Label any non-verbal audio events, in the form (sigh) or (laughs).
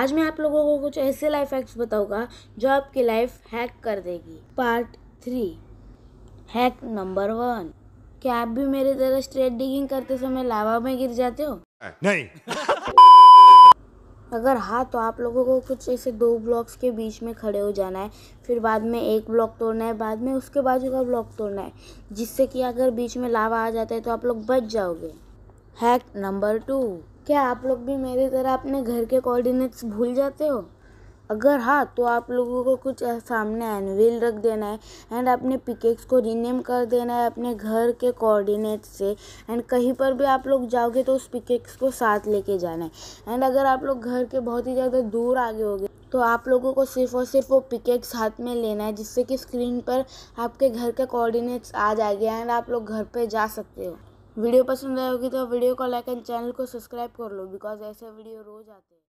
आज मैं आप लोगों को कुछ ऐसे लाइफ हैक्स बताऊंगा जो आपकी लाइफ हैक कर देगी part three hack number one क्या आप भी मेरी तरह स्ट्रेट डिगिंग करते समय लावा में गिर जाते हो नहीं (laughs) अगर हाँ तो आप लोगों को कुछ ऐसे दो ब्लॉक्स के बीच में खड़े हो जाना है फिर बाद में एक ब्लॉक तोड़ना है बाद में उसके बाजू का ब्लॉक तोड़ना है जिससे कि अगर बीच में लावा आ जाता है तो आप लोग बच जाओगे हैक नंबर टू क्या आप लोग भी मेरी तरह अपने घर के कोऑर्डिनेट्स भूल जाते हो अगर हाँ तो आप लोगों को कुछ सामने एनविल रख देना है एंड अपने पिकेक्स को रीनेम कर देना है अपने घर के कोऑर्डिनेट से एंड कहीं पर भी आप लोग जाओगे तो उस पिकेक्स को साथ लेके जाना है एंड अगर आप लोग घर के बहुत ही ज़्यादा दूर आगे होगे तो आप लोगों को सिर्फ और सिर्फ वो पिकेक्स हाथ में लेना है जिससे कि स्क्रीन पर आपके घर के कोऑर्डिनेट्स आ जाएंगे एंड आप लोग घर पर जा सकते हो वीडियो पसंद आए होगी तो वीडियो को लाइक एंड चैनल को सब्सक्राइब कर लो बिकॉज ऐसे वीडियो रोज आते हैं